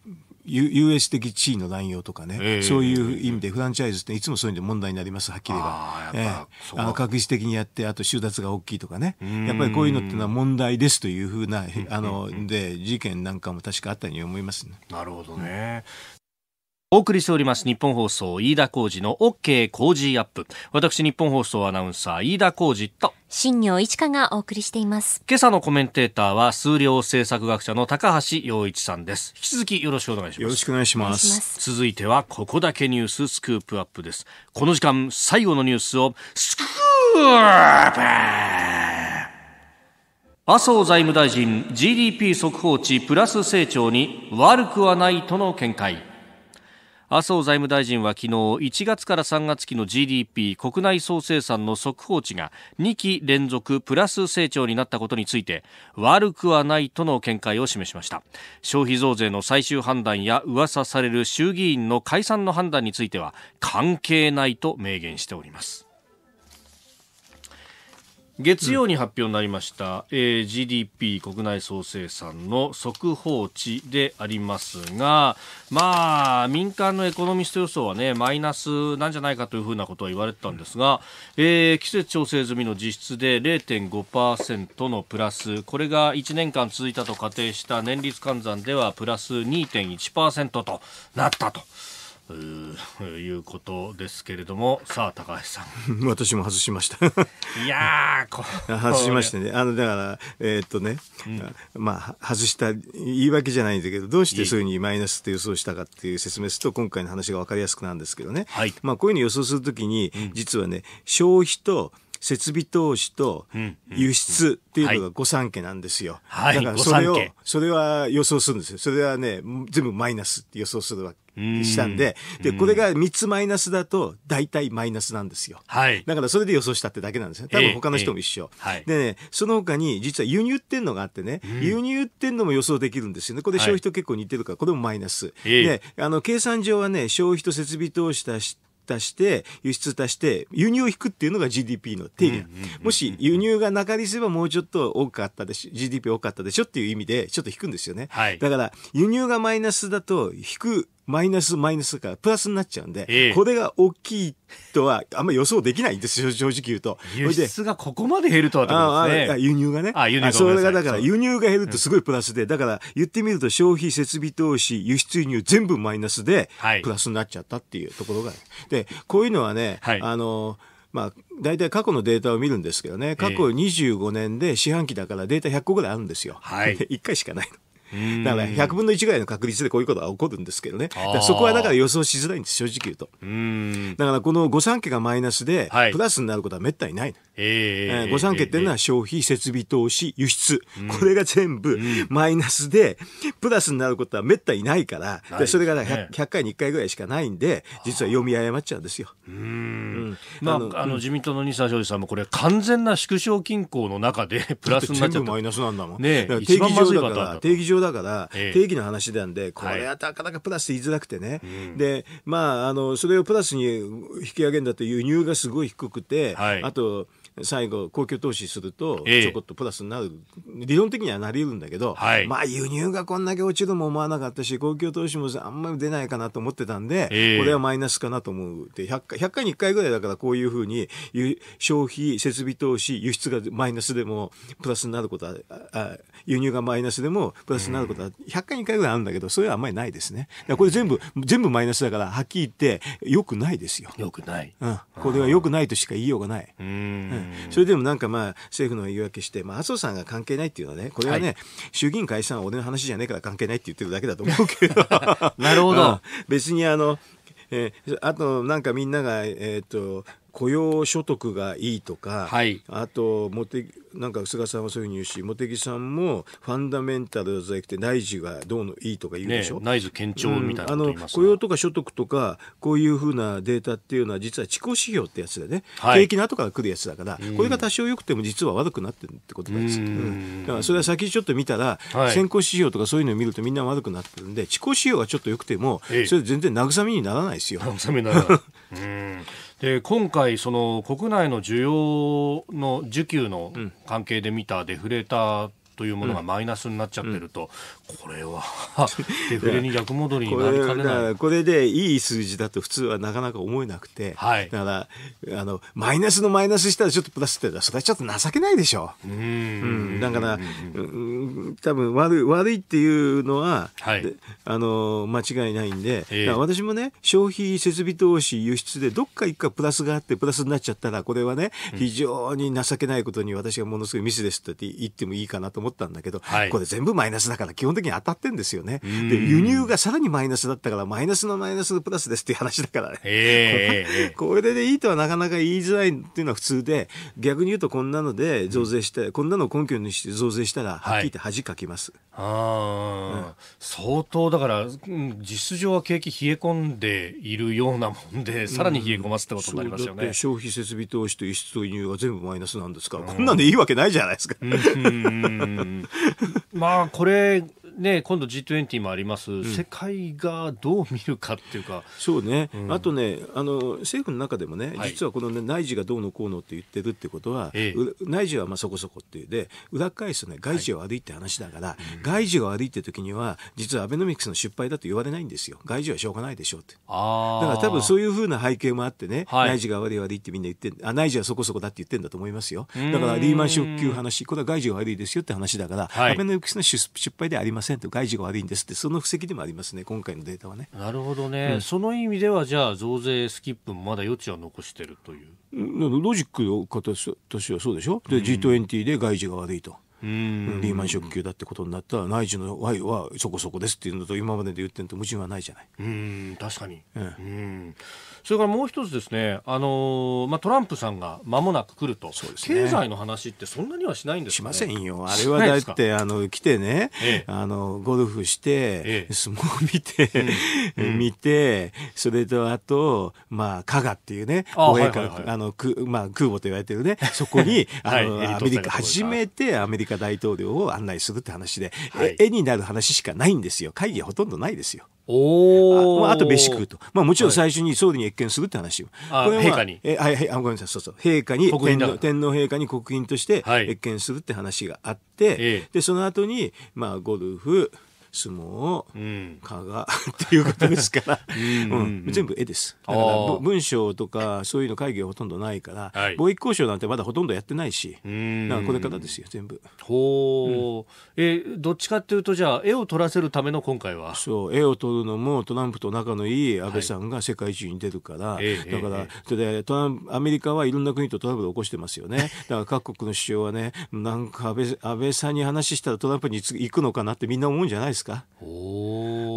US 的地位の乱用とかね、えー、そういう意味でフランチャイズっていつもそういう意で問題になります、はっきり言えば。あの確実的にやって、あと収奪が大きいとかね、やっぱりこういうのってのは問題ですというふうな、あの、で、事件なんかも確かあったように思います、ね、なるほどね。うんお送りしております日本放送飯田浩二の OK 工事アップ私日本放送アナウンサー飯田浩二と新業一華がお送りしています今朝のコメンテーターは数量政策学者の高橋洋一さんです引き続きよろしくお願いしますよろしくお願いします続いてはここだけニューススクープアップですこの時間最後のニュースをスクープ麻生財務大臣 GDP 速報値プラス成長に悪くはないとの見解麻生財務大臣は昨日1月から3月期の GDP 国内総生産の速報値が2期連続プラス成長になったことについて悪くはないとの見解を示しました消費増税の最終判断や噂される衆議院の解散の判断については関係ないと明言しております月曜に発表になりました、うん、えー、GDP 国内総生産の速報値でありますが、まあ、民間のエコノミスト予想はね、マイナスなんじゃないかというふうなことは言われてたんですが、えー、季節調整済みの実質で0.5%のプラス、これが1年間続いたと仮定した年率換算ではプラス2.1%となったと。いうことですけれどもさあ高橋さん 私も外しましたいやこ外しましたねあのだからえー、っとね、うん、まあ外した言い訳じゃないんだけどどうしてそういうふうにマイナスって予想したかっていう説明すると今回の話が分かりやすくなるんですけどね、はい、まあこういうの予想するときに、実はね消費と設備投資と輸出っていうのが御三家なんですよ。はい、だからそれを、それは予想するんですよ。それはね、全部マイナスって予想するわけ。したんで、で、これが3つマイナスだと、大体マイナスなんですよ。はい。だからそれで予想したってだけなんですね。多分他の人も一緒。えーえー、はい。でね、その他に、実は輸入ってんのがあってね、輸入ってんのも予想できるんですよね。これ消費と結構似てるから、これもマイナス。えい、で、あの、計算上はね、消費と設備投資足して、足して、輸出足して、輸入を引くっていうのが GDP の定義もし輸入が中にすればもうちょっと多かったでし、ょ、GDP 多かったでしょっていう意味でちょっと引くんですよね。はい、だから、輸入がマイナスだと引くマイナスマイナスからプラスになっちゃうんで、ええ、これが大きいとはあんまり予想できないんですよ、正直言うと。輸出がここまで減るとは、ね、輸入がね。あ、輸入それがだから輸入が減るとすごいプラスで、だから言ってみると消費、設備投資、輸出輸入全部マイナスで、プラスになっちゃったっていうところが。はい、で、こういうのはね、はい、あの、まあ、大体過去のデータを見るんですけどね、過去25年で四半期だからデータ100個ぐらいあるんですよ。はい、1 回しかないの。だから100分の1ぐらいの確率でこういうことは起こるんですけどね。そこはだから予想しづらいんです、正直言うと。うだからこの御三家がマイナスで、プラスになることはめったにない。えー、御三家っていうのは消費、設備投資、輸出。これが全部マイナスで、プラスになることはめったにないから、それが、ね、100, 回に1回ぐらいしかないんで実は読み誤っちゃうんですよ。うん、まあ、あの自民党の西田昌司さんもこれ完全な縮小均衡の中で プラスになっちゃったマイナスなんだもん、ね、定義上だから定義上だから、定義の話なんでこれはなかなかプラス言いづらくてね、でまああのそれをプラスに引き上げるんだという輸入がすごい低くて、はい、あと最後、公共投資すると、ちょこっとプラスになる、理論的にはなり得るんだけど、はい、まあ、輸入がこんだけ落ちるも思わなかったし、公共投資もあんまり出ないかなと思ってたんで、これはマイナスかなと思う。で、100回、100回に1回ぐらいだから、こういうふうに、消費、設備投資、輸出がマイナスでも、プラスになることは、あ輸入がマイナスでも、プラスになることは、100回に1回ぐらいあるんだけど、それはあんまりないですね。これ全部、全部マイナスだから、はっきり言って、よくないですよ。よくない。うん。これはよくないとしか言いようがない。うん。うんそれでもなんかまあ政府の言い訳して、まあ、麻生さんが関係ないっていうのはねこれはね、はい、衆議院解散は俺の話じゃねえから関係ないって言ってるだけだと思うけど なるほど、別にあの、えー、あとなんかみんながえっ、ー、と雇用所得がいいとか、はい、あと茂木なんか菅さんはそういうふうに言うし茂木さんもファンダメンタルじゃなくて内需がどうのいいとか言うでしょ、ね、内需堅調みたいな、雇用とか所得とかこういうふうなデータっていうのは実は地己指標ってやつでね、はい、景気の後から来るやつだから、これが多少良くても実は悪くなってるってことなんです、うん、だからそれは先ちょっと見たら、はい、先行指標とかそういうのを見るとみんな悪くなってるんで地己指標がちょっと良くてもそれ全然慰めにならないですよ。慰めならない えー、今回、その国内の需要の需給の関係で見たデフレーターというものがマイナスになっちゃってると、うん、これはデフレに逆戻りになりかねないこれでいい数字だと普通はなかなか思えなくて、はい、だからあのマイナスのマイナスしたらちょっとプラスってそれはちょっと情けないでしょう。うん、だから、うん、多分悪い悪いっていうのは、はい、あの間違いないんで、えー、私もね消費設備投資輸出でどっか一回プラスがあってプラスになっちゃったらこれはね、うん、非常に情けないことに私がものすごいミスですって言ってもいいかなと思ったんだけど、はい、これ全部マイナスだから基本的に当たってんですよね。で、輸入がさらにマイナスだったから、マイナスのマイナスのプラスですっていう話だからね。えー、これでいいとはなかなか言いづらいっていうのは普通で、逆に言うとこんなので増税して、うん、こんなのを根拠にして増税したら、はっきり言って恥かきます。はいうん、相当だから、実質上は景気冷え込んでいるようなもんで、さらに冷え込ますってことになりますよね。うん、消費設備投資と輸出と輸入が全部マイナスなんですから、こんなんでいいわけないじゃないですか。まあこれね、今度 G20 もあります、うん、世界がどう見るかっていうか、そうね、うん、あとねあの、政府の中でもね、実はこの、ね、内需がどうのこうのって言ってるってことは、ええ、内需はまあそこそこっていうで、裏返すとね、外需が悪いって話だから、はい、外需が悪いって時には、実はアベノミクスの失敗だと言われないんですよ、外需はしょうがないでしょうって。あだから多分そういうふうな背景もあってね、はい、内需が悪い悪いってみんな言ってあ、内需はそこそこだって言ってるんだと思いますよ。だからリーマンショック級話、これは外需が悪いですよって話だから、アベノミクスの失敗であります。外需が悪いんですってその布石でもありますね今回のデータはね。なるほどね、うん、その意味ではじゃあ増税スキップもまだ余地は残してるという。ロジックの形としてはそうでしょ、で G20 で外需が悪いと。リーマンショック級だってことになったら内需の Y はそこそこですっていうのと今までで言ってんと矛盾はないじゃない。うん確かに、うん、うんそれからもう一つですね、あのー、まあ、トランプさんが間もなく来ると、ね、経済の話ってそんなにはしないんです、ね、しませんよ。あれはだって、あの、来てね、ええ、あの、ゴルフして、え、相撲見て、うん、見て、それとあと、まあ、加賀っていうね、あの、まあ、空母と言われてるね、そこに、あの、はい、アメリカ、初めてアメリカ大統領を案内するって話で、はい、絵になる話しかないんですよ。会議はほとんどないですよ。おまあ、あと飯食うと。まあもちろん最初に総理に謁見するって話よ。はい、は、まあ、陛下に。え、はい、ごめんなさい、そうそう。陛下に、天皇天皇陛下に国賓として謁見するって話があって、はい、で、その後に、まあゴルフ、相撲を蚊が、っていうことですから うん、全部絵ですだから文章とかそういうの会議はほとんどないから、はい、貿易交渉なんてまだほとんどやってないしかこれからですよ全部ほう、ん、えどっちかっていうとじゃあ絵を撮らせるための今回はそう絵を撮るのもトランプと仲のいい安倍さんが世界中に出るから、はい、だから、それでトランアメリカはいろんな国とトラブルを起こしてますよねだから各国の首相はねなんか安倍安倍さんに話したらトランプに行くのかなってみんな思うんじゃないですかですか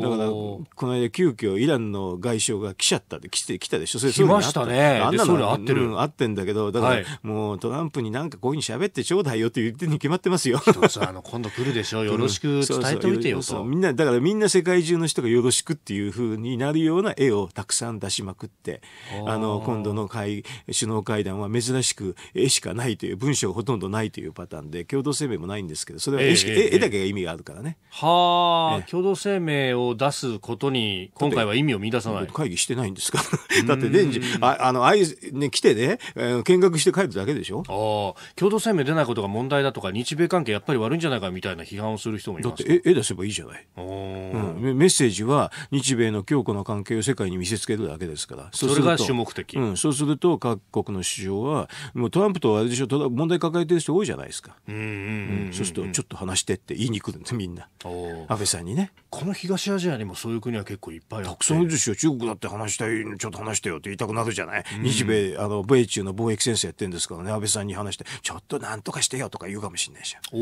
だからこの間急遽イランの外相が来ちゃったで来て来たでしょそれ来ましたねあんなの合ってる、うん、合ってんだけどだから、はい、もうトランプになんかこういうふうに喋ってちょうだいよって言ってるに決まってますよあの今度来るでしょ よろしく伝えておいてよとだからみんな世界中の人がよろしくっていうふうになるような絵をたくさん出しまくってあの今度の会首脳会談は珍しく絵しかないという文章がほとんどないというパターンで共同声明もないんですけどそれは絵えー、えー、絵だけが意味があるからね。はあ共同声明を出すことに今回は意味を見出さない会議してないんですか だって年次ああのあい、ね、来てね、えー、見学して帰るだけでしょあ共同声明出ないことが問題だとか日米関係やっぱり悪いんじゃないかみたいな批判をする人もいますだって絵出せばいいじゃない、うん、メッセージは日米の強固な関係を世界に見せつけるだけですからそれが主目的、うん、そうすると各国の首相はもうトランプとあれでしょ問題抱えてる人多いじゃないですか、うんうんうんそうするとちょっと話してって言いに来るんですみんな安倍際にねこの東アジアにもそういう国は結構いっぱいあるたくさんいるでしょ中国だって話したいちょっと話してよって言いたくなるじゃない、うん、日米あの米中の貿易戦争やってるんですからね安倍さんに話してちょっとなんとかしてよとか言うかもしれないしお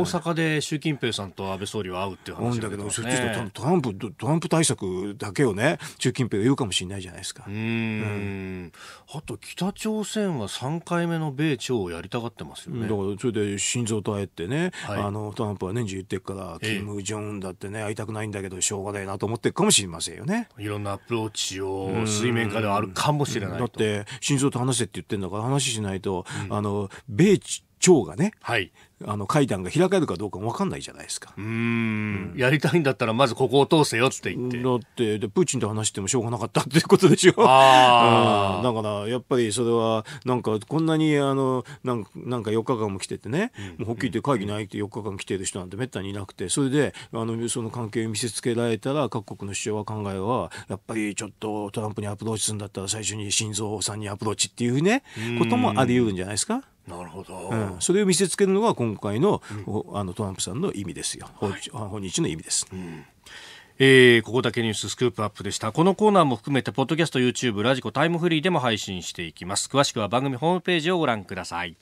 大阪で習近平さんと安倍総理は会うっていう話、なんだけどそっちとトランプトランプ対策だけをね習近平が言うかもしれないじゃないですかうん、あと北朝鮮は3回目の米朝をやりたがってますよねだからそれで心臓と会えてね、はい、あのトランプは年中言ってるから、金正恩んだってね会いたくないんだけどしょうがないなと思ってるかもしれませんよねいろんなアプローチを水面下ではあるかもしれないだって心臓と話せって言ってるんだから話しないと、うん、あの米朝がね、はい、あの会談が開かれるかどうか分かんないじゃないですか。うん,、やりたいんだったらまずここを通せよって言って。だってでプーチンと話してもしょうがなかったっていうことでしょ。あうだからやっぱりそれはなんかこんなにあのなんなんか4日間も来ててね、うん、もうはっきり言って会議ないって4日間来てる人なんてめったにいなくてそれであのその関係を見せつけられたら各国の主張は考えはやっぱりちょっとトランプにアプローチするんだったら最初に心臓さんにアプローチっていうねこともあり得るんじゃないですか。なるほど、うん、それを見せつけるのが今回のうん、あのトランプさんの意味ですよ、はい、訪日の意味です。うんえー、ここだけニューススクープアップでしたこのコーナーも含めてポッドキャスト YouTube ラジコタイムフリーでも配信していきます詳しくは番組ホームページをご覧ください